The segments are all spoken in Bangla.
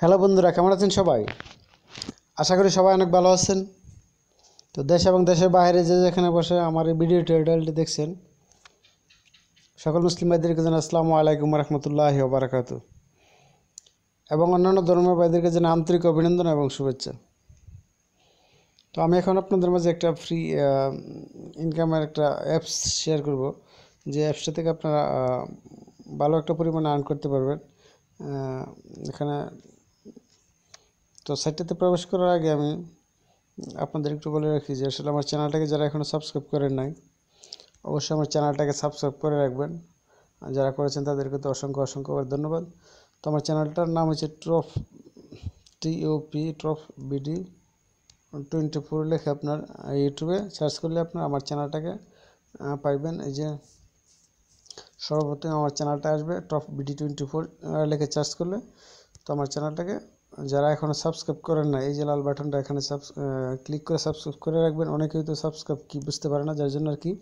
হ্যালো বন্ধুরা কেমন আছেন সবাই আশা করি সবাই অনেক ভালো আছেন তো দেশ এবং দেশের বাইরে যে যেখানে বসে আমার এই ভিডিও টিউটোরিয়ালটি দেখছেন সকল মুসলিম ভাইদেরকে জানা আসসালামু আলাইকুম রহমতুল্লাহ ওবরাকাত এবং অন্যান্য ধর্মের ভাইদেরকে জানা আন্তরিক অভিনন্দন এবং শুভেচ্ছা তো আমি এখন আপনাদের মাঝে একটা ফ্রি ইনকামের একটা অ্যাপস শেয়ার করব যে অ্যাপসটা থেকে আপনারা ভালো একটা পরিমাণে আর্ন করতে পারবেন এখানে তো সাইটটাতে প্রবেশ করার আগে আমি আপনাদের একটু বলে রাখি যে আসলে আমার চ্যানেলটাকে যারা এখনও সাবস্ক্রাইব করেন নাই অবশ্যই আমার চ্যানেলটাকে সাবস্ক্রাইব করে রাখবেন যারা করেছেন তাদেরকে তো অসংখ্য অসংখ্য ধন্যবাদ তো আমার চ্যানেলটার নাম হচ্ছে top TOP top BD twenty four লেখে আপনার ইউটিউবে সার্চ করলে আপনার আমার চ্যানেলটাকে পাইবেন এই যে সর্বপ্রথম আমার চ্যানেলটা আসবে টপ বিডি টোয়েন্টি ফোর লেখে সার্চ করলে তো আমার চ্যানেলটাকে যারা এখনও সাবস্ক্রাইব করেন না এই যে লাল বাটনটা এখানে সাবস ক্লিক করে সাবস্ক্রাইব করে রাখবেন অনেকেই তো সাবস্ক্রাইব কি বুঝতে পারে না যার জন্য আর কি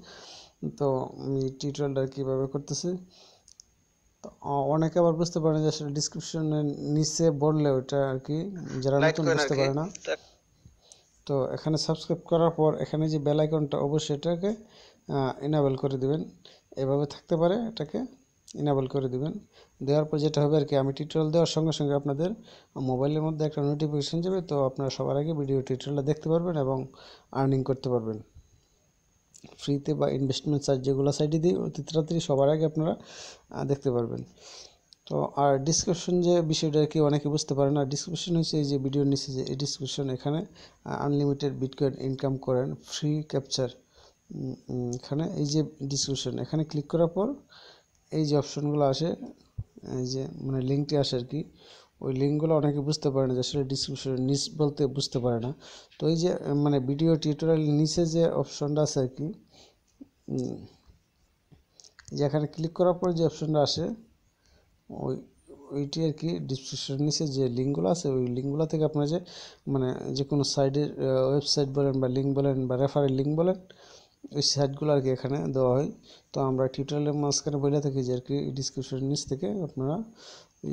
তো আমি টিউটোরিয়ালটা কীভাবে করতেছি তো অনেকে আবার বুঝতে পারে না যে আসলে ডিসক্রিপশনের নিচে বললে ওটা আর কি যারা নতুন বুঝতে পারে না তো এখানে সাবস্ক্রাইব করার পর এখানে যে বেল আইকনটা অবশ্যই এটাকে ইনাবেল করে দিবেন এভাবে থাকতে পারে এটাকে ইনাবল করে দেবেন দেওয়ার পর যেটা হবে আর কি আমি টিউটোরিয়াল দেওয়ার সঙ্গে সঙ্গে আপনাদের মোবাইলের মধ্যে একটা নোটিফিকেশান যাবে তো আপনারা সবার আগে ভিডিও টিউটোরিয়ালটা দেখতে পারবেন এবং আর্নিং করতে পারবেন ফ্রিতে বা ইনভেস্টমেন্ট সাইট যেগুলো সাইটে দিই অতি তাড়াতাড়ি সবার আগে আপনারা দেখতে পারবেন তো আর ডিসক্রিপশন যে বিষয়টা কি অনেকে বুঝতে পারেন আর ডিসক্রিপশন হচ্ছে এই যে ভিডিও নিচে যে এই ডিসক্রিপশন এখানে আনলিমিটেড বিটকয়েন ইনকাম করেন ফ্রি ক্যাপচার এখানে এই যে ডিসক্রিপশন এখানে ক্লিক করার পর এই যে অপশনগুলো আসে এই যে মানে লিঙ্কটি আসে আর কি ওই লিঙ্কগুলো অনেকে বুঝতে পারে না যে আসলে ডিসক্রিপশন নিচ বলতে বুঝতে পারে না তো এই যে মানে ভিডিও টিউটোরিয়াল নিচে যে অপশনটা আছে আর কি যে এখানে ক্লিক করার পরে যে অপশনটা আসে ওই ওইটি আর কি ডিসক্রিপশন নিচে যে লিঙ্কগুলো আছে ওই লিঙ্কগুলো থেকে আপনার যে মানে যে কোনো সাইডের ওয়েবসাইট বলেন বা লিঙ্ক বলেন বা রেফারের লিঙ্ক বলেন ওই সাইটগুলো আর কি এখানে দেওয়া হয় তো আমরা টিউটোরিয়ালের মাঝখানে বলে থাকি যে আর কি ডিসক্রিপশন নিচ থেকে আপনারা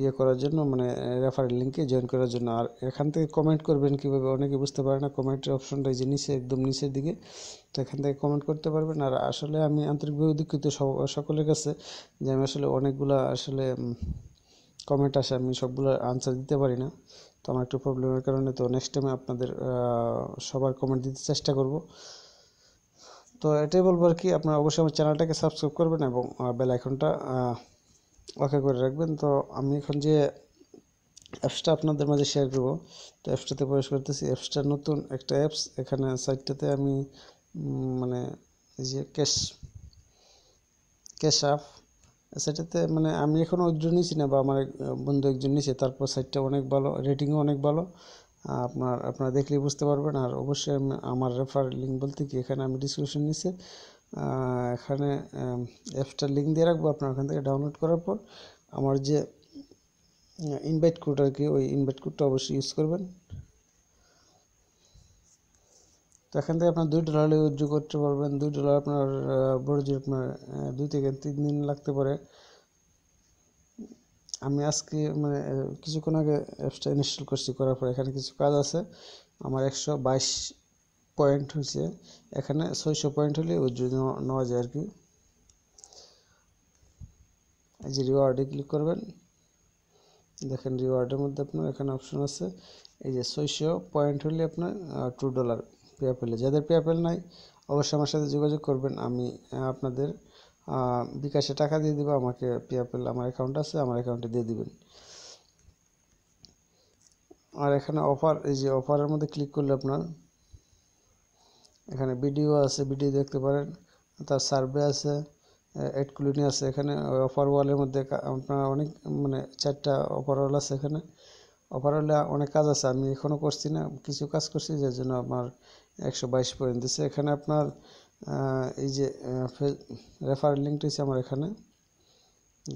ইয়ে করার জন্য মানে রেফারেল লিঙ্কে জয়েন করার জন্য আর এখান থেকে কমেন্ট করবেন কীভাবে অনেকে বুঝতে পারে না কমেন্টের অপশনটা যে নিচে একদম নিচের দিকে তো এখান থেকে কমেন্ট করতে পারবেন আর আসলে আমি আন্তরিকভাবে দুঃখিত সকলের কাছে যে আমি আসলে অনেকগুলো আসলে কমেন্ট আসে আমি সবগুলো আনসার দিতে পারি না তো আমার একটু প্রবলেমের কারণে তো নেক্সট টাইমে আপনাদের সবার কমেন্ট দিতে চেষ্টা করব তো এটাই বলবো আর কি আপনারা অবশ্যই আমার চ্যানেলটাকে সাবস্ক্রাইব করবেন এবং বেল আইকনটা ওকে করে রাখবেন তো আমি এখন যে অ্যাপসটা আপনাদের মাঝে শেয়ার করবো তো অ্যাপসটাতে প্রবেশ করতেছি অ্যাপসটা নতুন একটা অ্যাপস এখানে সাইটটাতে আমি মানে যে ক্যাশ ক্যাশ আপ সেটাতে মানে আমি এখনও একজন নিছি না বা আমার বন্ধু একজন নিয়েছে তারপর সাইটটা অনেক ভালো রেটিংও অনেক ভালো আপনার আপনারা দেখলেই বুঝতে পারবেন আর অবশ্যই আমার রেফার লিঙ্ক বলতে কি এখানে আমি ডিসক্রিপশন নিচ্ছি এখানে অ্যাপসটার লিঙ্ক দিয়ে রাখবো আপনার ওখান থেকে ডাউনলোড করার পর আমার যে ইনভাইট কোড আর কি ওই ইনভাইট কোডটা অবশ্যই ইউজ করবেন তো এখান থেকে আপনার দুই ডলার উজ্জ করতে পারবেন দুই ডলার আপনার বড় যে আপনার দুই থেকে তিন দিন লাগতে পারে আমি আজকে মানে কিছুক্ষণ আগে অ্যাপসটা ইনস্টল করছি করার পর এখানে কিছু কাজ আছে আমার একশো বাইশ পয়েন্ট হয়েছে এখানে ছয়শো পয়েন্ট হলে উজ্জ্বল নেওয়া যায় আর কি এই যে রিওয়ার্ডে ক্লিক করবেন দেখেন রিওয়ার্ডের মধ্যে আপনার এখানে অপশন আছে এই যে ছয়শো পয়েন্ট হলে আপনার টু ডলার পেয়াপেলে যাদের পেয়াপেল নাই অবশ্যই আমার সাথে যোগাযোগ করবেন আমি আপনাদের বিকাশে টাকা দিয়ে দিবা আমাকে পেয়াপেল আমার অ্যাকাউন্ট আছে আমার অ্যাকাউন্টে দিয়ে দিবেন আর এখানে অফার এই যে অফারের মধ্যে ক্লিক করলে আপনার এখানে ভিডিও আছে ভিডিও দেখতে পারেন তার সার্ভে আছে এড কুলিনি আছে এখানে অফার ওয়ালের মধ্যে আপনার অনেক মানে চারটা অফার ওয়াল আছে এখানে অফার ওয়ালে অনেক কাজ আছে আমি এখনও করছি না কিছু কাজ করছি যার জন্য আমার একশো বাইশ পয়েন্ট দিচ্ছে এখানে আপনার এই যে রেফার লিঙ্কটি আছে আমার এখানে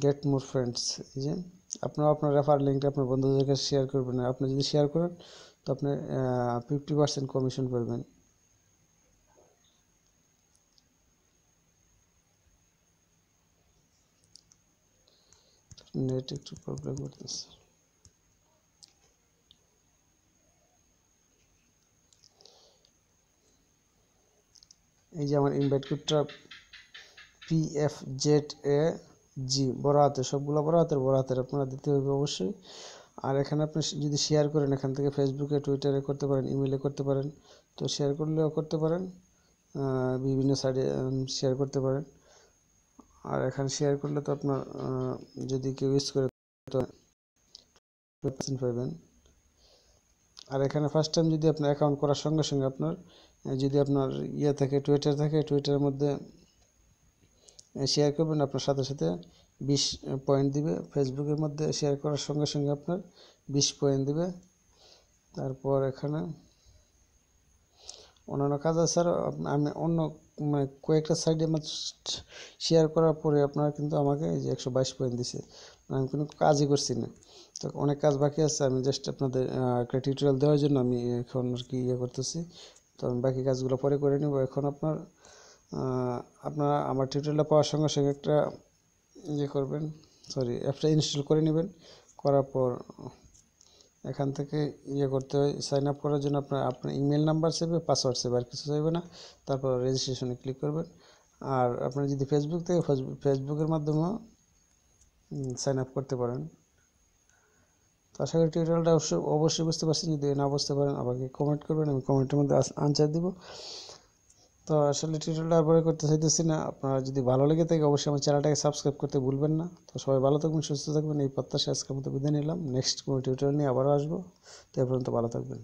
গেট মোর ফ্রেন্ডস এই যে আপনার আপনার রেফার লিঙ্কটা আপনার বন্ধুদের কাছে শেয়ার করবেন আপনি যদি শেয়ার করেন তো আপনি ফিফটি পার্সেন্ট কমিশন পাবেন নেট একটু প্রবলেম করতেছে এই যে আমার ইনভাইট কোডটা P F Z A G বড় হাতের সবগুলো বড় হাতের বড় হাতের আপনারা দিতে হবে অবশ্যই আর এখানে আপনি যদি শেয়ার করেন এখান থেকে ফেসবুকে টুইটারে করতে পারেন ইমেলে করতে পারেন তো শেয়ার করলেও করতে পারেন বিভিন্ন সাইডে শেয়ার করতে পারেন আর এখানে শেয়ার করলে তো আপনার যদি কেউ ইউজ করে তো পাবেন আর এখানে ফার্স্ট টাইম যদি আপনার অ্যাকাউন্ট করার সঙ্গে সঙ্গে আপনার যদি আপনার ইয়ে থাকে টুইটার থাকে টুইটারের মধ্যে শেয়ার করবেন আপনার সাথে সাথে বিশ পয়েন্ট দিবে ফেসবুকের মধ্যে শেয়ার করার সঙ্গে সঙ্গে আপনার বিশ পয়েন্ট দিবে তারপর এখানে অন্যান্য কাজ আছে আর আমি অন্য মানে কয়েকটা সাইডে আমার শেয়ার করার পরে আপনার কিন্তু আমাকে এই যে একশো বাইশ পয়েন্ট দিছে মানে আমি কোনো কাজই করছি না তো অনেক কাজ বাকি আছে আমি জাস্ট আপনাদের একটা টিউটোরিয়াল দেওয়ার জন্য আমি এখন আর কি ইয়ে করতেছি তো আমি বাকি কাজগুলো পরে করে নেব এখন আপনার আপনারা আমার টিউটোরিয়ালটা পাওয়ার সঙ্গে সঙ্গে একটা ইয়ে করবেন সরি অ্যাপটা ইনস্টল করে নেবেন করার পর এখান থেকে ইয়ে করতে হয় সাইন আপ করার জন্য আপনার আপনার ইমেল নাম্বার চাইবে পাসওয়ার্ড চাইবে আর কিছু চাইবে না তারপর রেজিস্ট্রেশনে ক্লিক করবেন আর আপনি যদি ফেসবুক থেকে ফেসবুকের মাধ্যমেও সাইন আপ করতে পারেন তো আশা করি টিউটোরিয়ালটা অবশ্যই অবশ্যই বুঝতে পারছেন যদি না বুঝতে পারেন আমাকে কমেন্ট করবেন আমি কমেন্টের মধ্যে আনসার দিব তো আসলে টিউটোরিয়ালটা আর পরে করতে চাইতেছি না আপনারা যদি ভালো লেগে থাকে অবশ্যই আমার চ্যানেলটাকে সাবস্ক্রাইব করতে ভুলবেন না তো সবাই ভালো থাকবেন সুস্থ থাকবেন এই প্রত্যাশা আজকের মতো বিদায় নিলাম নেক্সট কোনো টিউটোরিয়াল নিয়ে আবারও আসবো তো এ পর্যন্ত ভালো থাকবেন